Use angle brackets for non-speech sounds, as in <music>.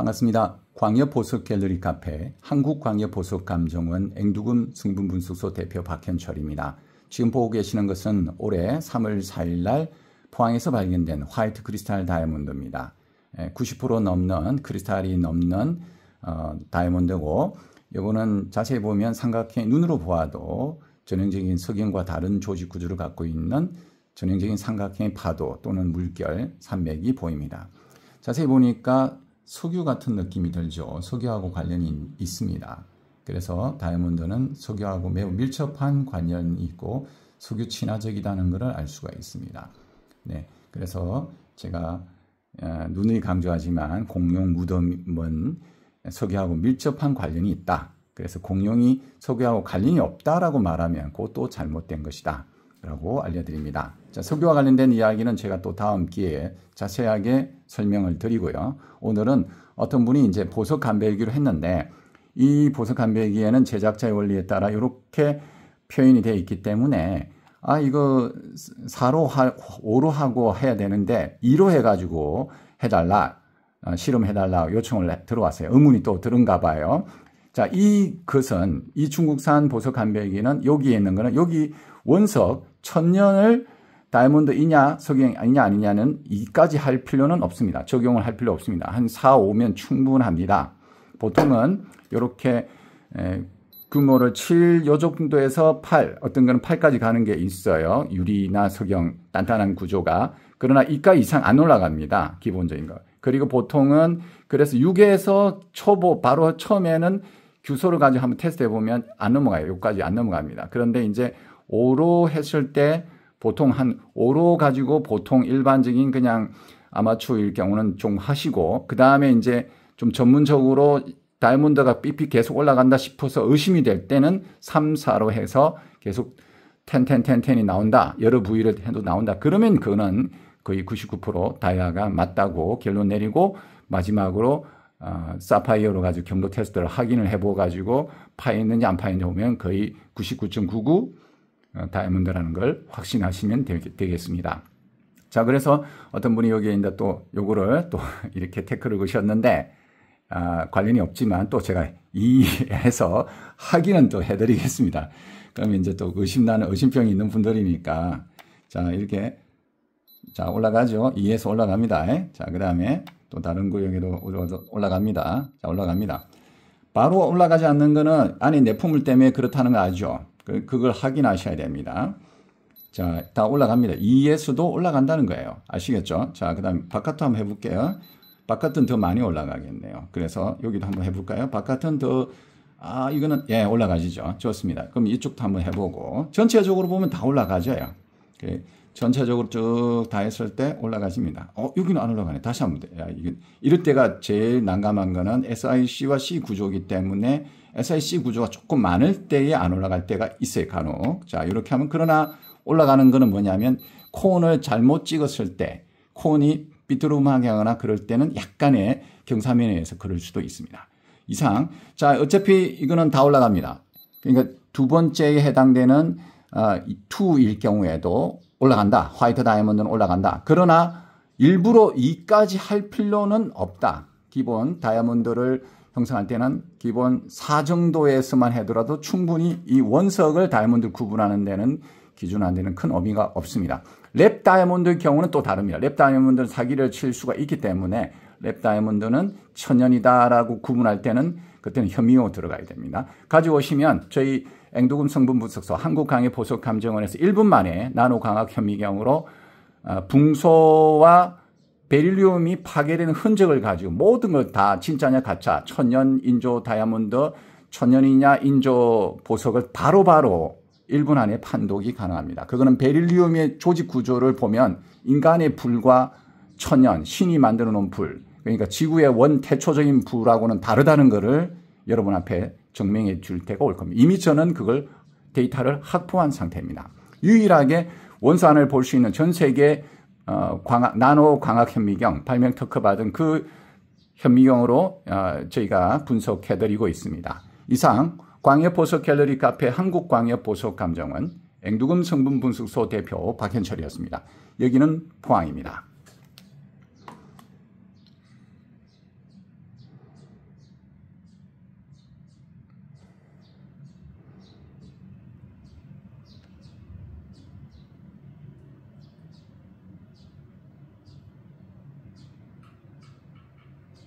반갑습니다. 광역보석갤러리 카페 한국광역보석감정원 앵두금 승분분석소 대표 박현철입니다. 지금 보고 계시는 것은 올해 3월 4일날 포항에서 발견된 화이트 크리스탈 다이아몬드입니다. 90% 예, 넘는 크리스탈이 넘는 어, 다이아몬드고 이거는 자세히 보면 삼각형 눈으로 보아도 전형적인 석연과 다른 조직 구조를 갖고 있는 전형적인 삼각형의 파도 또는 물결 산맥이 보입니다. 자세히 보니까 석유 같은 느낌이 들죠. 석유하고 관련이 있습니다. 그래서 다이아몬드는 석유하고 매우 밀접한 관련이 있고 석유 친화적이라는 것을 알 수가 있습니다. 네, 그래서 제가 눈누 강조하지만 공룡 무덤은 석유하고 밀접한 관련이 있다. 그래서 공룡이 석유하고 관련이 없다라고 말하면 그것도 잘못된 것이다. 라고 알려드립니다. 자, 석유와 관련된 이야기는 제가 또 다음 기회에 자세하게 설명을 드리고요. 오늘은 어떤 분이 이제 보석 감별기로 했는데 이 보석 감별기에는 제작자의 원리에 따라 이렇게 표현이 되어 있기 때문에 아, 이거 4로, 하, 5로 하고 해야 되는데 2로 해가지고 해달라, 어, 실험해달라 요청을 들어왔어요. 의문이 또 들은가 봐요. 자, 이 것은 이 중국산 보석 간배기는 여기에 있는 거는 여기 원석 천년을 다이아몬드이냐 석영형 아니냐 아니냐는 이까지 할 필요는 없습니다. 적용을 할 필요 없습니다. 한 4, 5면 충분합니다. 보통은 이렇게 규모를 7, 요 정도에서 8, 어떤 거는 8까지 가는 게 있어요. 유리나 석영, 단단한 구조가. 그러나 이까 이상 안 올라갑니다. 기본적인 거. 그리고 보통은 그래서 6에서 초보, 바로 처음에는 규소를 가지고 한번 테스트 해보면 안 넘어가요. 여기까지 안 넘어갑니다. 그런데 이제 5로 했을 때 보통 한 5로 가지고 보통 일반적인 그냥 아마추어일 경우는 좀 하시고, 그 다음에 이제 좀 전문적으로 다이아몬드가 삐삐 계속 올라간다 싶어서 의심이 될 때는 3, 4로 해서 계속 10, 10, 10, 10이 나온다. 여러 부위를 해도 나온다. 그러면 그거는 거의 99% 다이아가 맞다고 결론 내리고 마지막으로 어, 사파이어로 가지고 경도 테스트를 확인을 해보 가지고 파 있는지 안파 있는지 보면 거의 99.99 어, 다이아몬드라는 걸 확신하시면 되, 겠습니다 자, 그래서 어떤 분이 여기에 이제 또 요거를 또 <laughs> 이렇게 테크를 그셨는데 아, 관련이 없지만 또 제가 이해해서 확인은 또 해드리겠습니다. 그러면 이제 또 의심나는 의심병이 있는 분들이니까 자, 이렇게 자, 올라가죠. 2에서 올라갑니다. 자, 그 다음에 또 다른 구역에도 올라갑니다. 자, 올라갑니다. 바로 올라가지 않는 거는 안에 내품물 때문에 그렇다는 거아죠 그, 걸 확인하셔야 됩니다. 자, 다 올라갑니다. e 서도 올라간다는 거예요. 아시겠죠? 자, 그 다음에 바깥도 한번 해볼게요. 바깥은 더 많이 올라가겠네요. 그래서 여기도 한번 해볼까요? 바깥은 더, 아, 이거는, 예, 올라가시죠. 좋습니다. 그럼 이쪽도 한번 해보고, 전체적으로 보면 다 올라가져요. 그, 전체적으로 쭉 다 했을 때 올라가십니다. 어, 여기는 안 올라가네. 다시 한번 돼. 야, 이게 이럴 때가 제일 난감한 거는 SIC와 C 구조이기 때문에 SIC 구조가 조금 많을 때에 안 올라갈 때가 있어요, 간혹. 자, 이렇게 하면 그러나 올라가는 거는 뭐냐면 코 콘을 잘못 찍었을 때코 콘이 비뚤음하게하거나 그럴 때는 약간의 경사면에 서 그럴 수도 있습니다. 이상. 자, 어차피 이거는 다 올라갑니다. 그러니까 두 번째에 해당되는 아, 2일 경우에도 올라간다. 화이트 다이아몬드는 올라간다. 그러나 일부러 이까지 할 필요는 없다. 기본 다이아몬드를 형성할 때는 기본 4 정도에서만 해더라도 충분히 이 원석을 다이아몬드 구분하는 데는 기준화되는 큰 의미가 없습니다. 랩 다이아몬드의 경우는 또 다릅니다. 랩 다이아몬드는 사기를 칠 수가 있기 때문에 랩 다이아몬드는 천연이다라고 구분할 때는 그때는 혐의호 들어가야 됩니다. 가져오시면 저희 앵두금 성분분석소 한국강의 보석감정원에서 1분 만에 나노강학 현미경으로 어, 붕소와 베릴리움이 파괴되는 흔적을 가지고 모든 걸 다 진짜냐 가짜, 천연 인조 다이아몬드, 천연이냐 인조 보석을 바로바로 1분 안에 판독이 가능합니다. 그거는 베릴리움의 조직 구조를 보면 인간의 불과 천연, 신이 만들어 놓은 불, 그러니까 지구의 원 태초적인 부라고는 다르다는 것을 여러분 앞에 증명해 줄 때가 올 겁니다. 이미 저는 그걸 데이터를 확보한 상태입니다. 유일하게 원산을 볼 수 있는 전 세계 어, 광학, 나노 광학 현미경 발명 특허 받은 그 현미경으로 어, 저희가 분석해 드리고 있습니다. 이상 광역 보석 갤러리 카페 한국 광역 보석 감정은 앵두금 성분 분석소 대표 박현철이었습니다. 여기는 포항입니다.